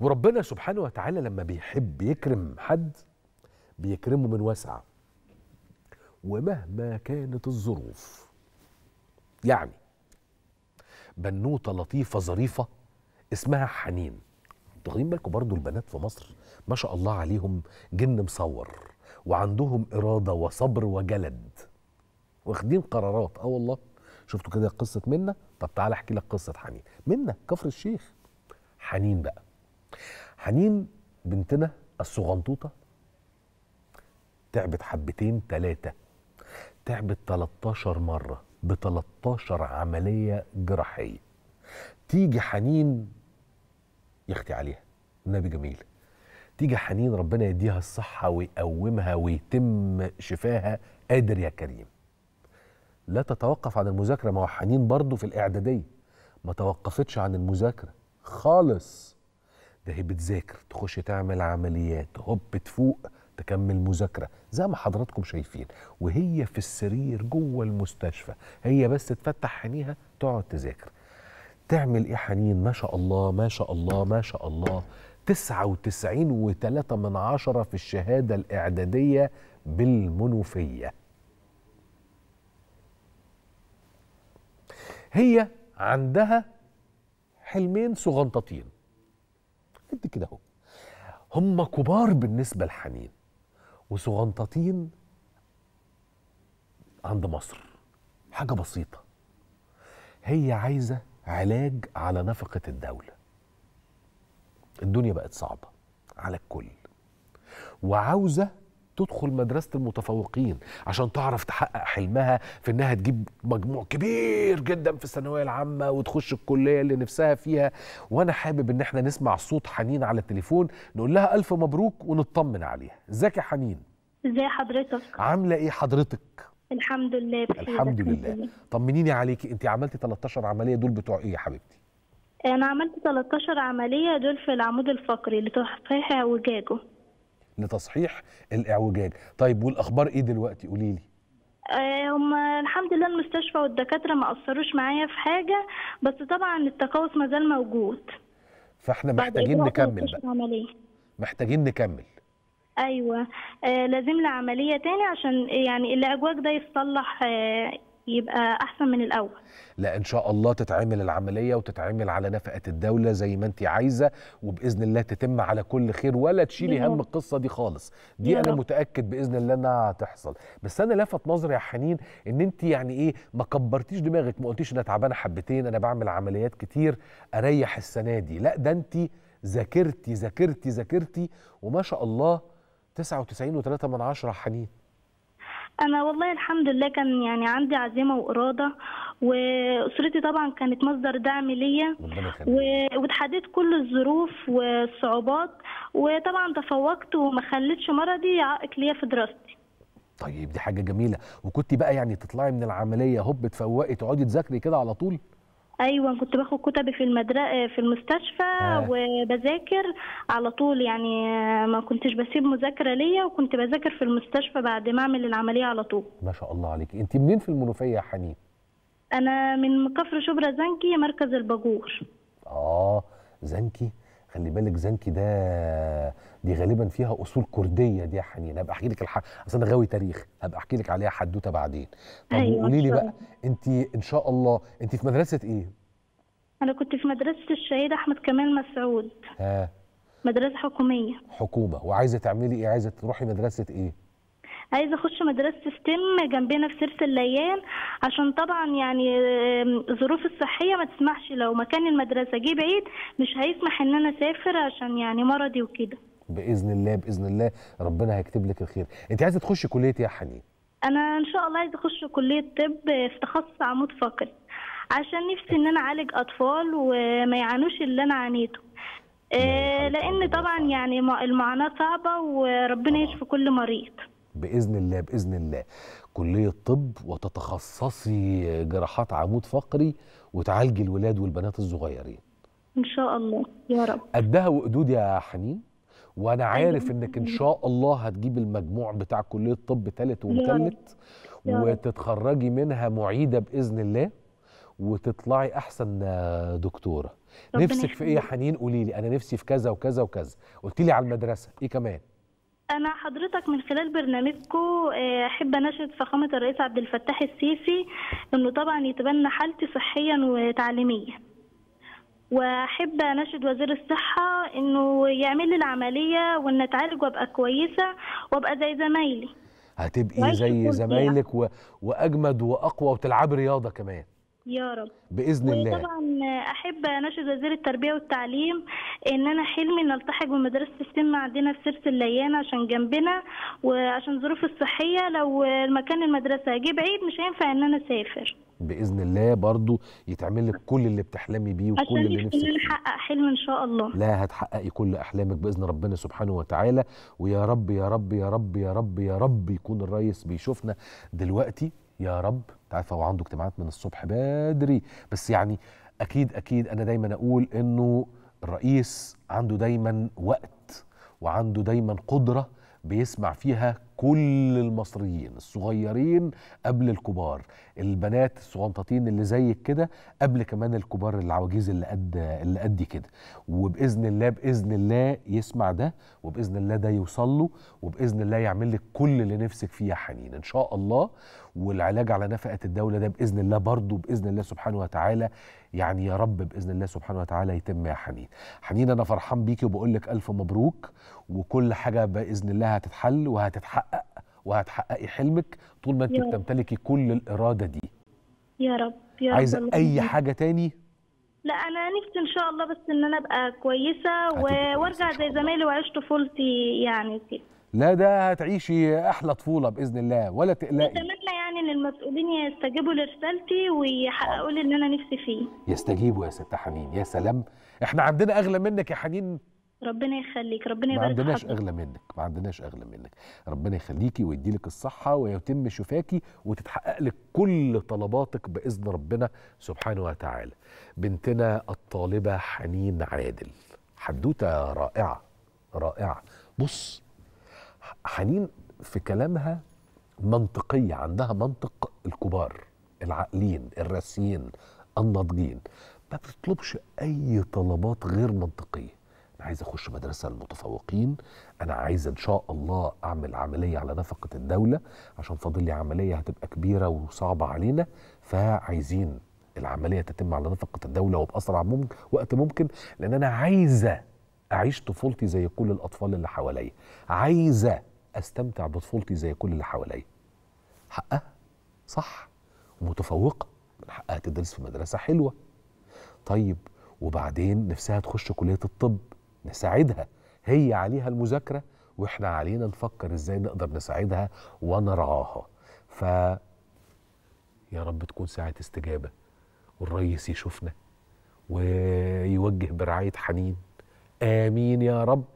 وربنا سبحانه وتعالى لما بيحب يكرم حد بيكرمه من واسعه ومهما كانت الظروف يعني بنوته لطيفه ظريفه اسمها حنين واخدين بالكم برضو البنات في مصر ما شاء الله عليهم جن مصور وعندهم اراده وصبر وجلد واخدين قرارات اه والله شفتوا كده قصه منا طب تعالى احكي لك قصه حنين منا كفر الشيخ حنين بقى حنين بنتنا الصغنطوطة تعبت حبتين تلاتة تعبت 13 مرة ب 13 عملية جراحية تيجي حنين يا اختي عليها النبي جميل تيجي حنين ربنا يديها الصحة ويقومها ويتم شفاها قادر يا كريم لا تتوقف عن المذاكرة ما هو حنين برضه في الإعدادية ما توقفتش عن المذاكرة خالص ده هي بتذاكر تخش تعمل عمليات هوب تفوق تكمل مذاكرة زي ما حضراتكم شايفين وهي في السرير جوه المستشفى هي بس تفتح عينيها تقعد تذاكر تعمل ايه حنين ما شاء الله ما شاء الله ما شاء الله وتسعين وتلاتة من عشرة في الشهادة الإعدادية بالمنوفية هي عندها حلمين صغنططين قد كده اهو هم كبار بالنسبه لحنين وصغنطتين عند مصر حاجه بسيطه هي عايزه علاج على نفقه الدوله الدنيا بقت صعبه على الكل وعاوزه تدخل مدرسه المتفوقين عشان تعرف تحقق حلمها في انها تجيب مجموع كبير جدا في الثانويه العامه وتخش الكليه اللي نفسها فيها وانا حابب ان احنا نسمع صوت حنين على التليفون نقول لها الف مبروك ونطمن عليها ازيك يا حنين ازي حضرتك عامله ايه حضرتك الحمد لله بخير الحمد لله طمنيني عليكي انت عملتي 13 عمليه دول بتوع ايه يا حبيبتي انا عملت 13 عمليه دول في العمود الفقري لتصحيح اعوجاجه لتصحيح الاعوجاج طيب والاخبار ايه دلوقتي قولي لي آه، هم الحمد لله المستشفى والدكاتره ما اثروش معايا في حاجه بس طبعا التقوس ما زال موجود فاحنا إيه محتاجين نكمل بقى عملية. محتاجين نكمل ايوه آه لازم لها عمليه تاني عشان يعني الاعوجاج ده يتصلح آه يبقى احسن من الاول لا ان شاء الله تتعمل العمليه وتتعمل على نفقه الدوله زي ما انت عايزه وباذن الله تتم على كل خير ولا تشيلي هم القصه دي خالص دي انا متاكد باذن الله انها هتحصل بس انا لفت نظري يا حنين ان انت يعني ايه ما كبرتيش دماغك ما قلتيش انا تعبانه حبتين انا بعمل عمليات كتير اريح السنه دي لا ده انت ذاكرتي ذاكرتي ذاكرتي وما شاء الله 99.3 حنين انا والله الحمد لله كان يعني عندي عزيمه واراده واسرتي طبعا كانت مصدر دعم ليا وتحديت كل الظروف والصعوبات وطبعا تفوقت وما خلتش مرضي عائق ليا في دراستي طيب دي حاجه جميله وكنت بقى يعني تطلعي من العمليه هوب تفوقي تقعدي تذاكري كده على طول ايوه كنت باخد كتبي في المدرسه في المستشفى آه. وبذاكر على طول يعني ما كنتش بسيب مذاكره ليا وكنت بذاكر في المستشفى بعد ما اعمل العمليه على طول ما شاء الله عليك انت منين في المنوفيه يا حنين انا من كفر شبرا زنكي مركز الباجور اه زنكي خلي بالك زنكي ده دي غالبا فيها اصول كرديه دي يا حنين هبقى احكي لك الح... اصل انا غاوي تاريخ هبقى احكي لك عليها حدوته بعدين طب أيوة لي بقى انت ان شاء الله انت في مدرسه ايه؟ انا كنت في مدرسه الشهيد احمد كمال مسعود ها مدرسه حكوميه حكومه وعايزه تعملي ايه؟ عايزه تروحي مدرسه ايه؟ عايزه اخش مدرسه ستيم جنبنا في سيرة الليان عشان طبعا يعني الظروف الصحيه ما تسمحش لو مكان المدرسه جه بعيد مش هيسمح ان انا اسافر عشان يعني مرضي وكده باذن الله باذن الله ربنا هيكتب لك الخير انت عايزه تخشي كليه ايه يا حنين انا ان شاء الله عايزه اخش كليه طب في تخصص عمود فقري عشان نفسي ان انا اعالج اطفال وما يعانوش اللي انا عانيته آه، لان طبعا يعني المعاناه صعبه وربنا يشفي كل مريض باذن الله باذن الله كليه طب وتتخصصي جراحات عمود فقري وتعالجي الولاد والبنات الصغيرين ان شاء الله يا رب قدها وقدود يا حنين وانا أيوة. عارف انك ان شاء الله هتجيب المجموع بتاع كليه طب ثالث ومثلث وتتخرجي منها معيده باذن الله وتطلعي احسن دكتوره نفسك في ايه يا حنين قولي لي انا نفسي في كذا وكذا وكذا قلت لي على المدرسه ايه كمان أنا حضرتك من خلال برنامجكم آه، أحب أناشد فخامة الرئيس عبد الفتاح السيسي إنه طبعا يتبنى حالتي صحيا وتعليميا. وأحب أناشد وزير الصحة إنه يعمل لي العملية وإن أتعالج وأبقى كويسة وأبقى زي زمايلي. هتبقي زي زمايلك و... وأجمد وأقوى وتلعبي رياضة كمان. يا رب باذن الله طبعا احب اناشد وزير التربيه والتعليم ان انا حلمي ان التحق بمدرسه السن عندنا في سيرس الليانه عشان جنبنا وعشان ظروف الصحيه لو مكان المدرسه جه بعيد مش هينفع ان انا اسافر باذن الله برضو يتعمل لك كل اللي بتحلمي بيه وكل اللي نفسك عشان نحقق حلم ان شاء الله لا هتحققي كل احلامك باذن ربنا سبحانه وتعالى ويا رب يا رب يا رب يا رب يا رب يكون الريس بيشوفنا دلوقتي يا رب انت عارف هو عنده اجتماعات من الصبح بدري بس يعني اكيد اكيد انا دايما اقول انه الرئيس عنده دايما وقت وعنده دايما قدره بيسمع فيها كل المصريين الصغيرين قبل الكبار البنات الصغنططين اللي زيك كده قبل كمان الكبار العواجيز اللي قد اللي قد كده وباذن الله باذن الله يسمع ده وباذن الله ده يوصل له وباذن الله يعمل لك كل اللي نفسك فيه يا حنين ان شاء الله والعلاج على نفقه الدوله ده باذن الله برضه باذن الله سبحانه وتعالى يعني يا رب باذن الله سبحانه وتعالى يتم يا حنين حنين انا فرحان بيكي وبقول لك الف مبروك وكل حاجه باذن الله هتتحل وهتتحقق وهتحققي حلمك طول ما انت بتمتلكي كل الاراده دي يا رب يا رب عايزه اي حاجه تاني لا انا نفسي ان شاء الله بس ان انا ابقى كويسه وارجع زي زمايلي واعيش طفولتي يعني كده لا ده هتعيشي احلى طفوله باذن الله ولا تقلقي اتمنى يعني ان المسؤولين يستجيبوا لرسالتي ويحققوا لي اللي انا نفسي فيه يستجيبوا يا ست حنين يا سلام احنا عندنا اغلى منك يا حنين ربنا يخليك ربنا يبارك ما عندناش حبيب. اغلى منك ما عندناش اغلى منك ربنا يخليكي ويديلك الصحه ويتم شفاكي وتتحقق لك كل طلباتك باذن ربنا سبحانه وتعالى بنتنا الطالبه حنين عادل حدوته رائعه رائعه بص حنين في كلامها منطقيه عندها منطق الكبار العاقلين الراسيين الناضجين ما بتطلبش اي طلبات غير منطقيه انا عايز اخش مدرسه للمتفوقين انا عايز ان شاء الله اعمل عمليه على نفقه الدوله عشان فاضل لي عمليه هتبقى كبيره وصعبه علينا فعايزين العمليه تتم على نفقه الدوله وباسرع ممكن وقت ممكن لان انا عايزه اعيش طفولتي زي كل الاطفال اللي حواليا عايزه استمتع بطفولتي زي كل اللي حواليا حقها صح ومتفوقه من حقها تدرس في مدرسه حلوه طيب وبعدين نفسها تخش كليه الطب نساعدها هي عليها المذاكرة واحنا علينا نفكر ازاي نقدر نساعدها ونرعاها ف يا رب تكون ساعة استجابة والريس يشوفنا ويوجه برعاية حنين آمين يا رب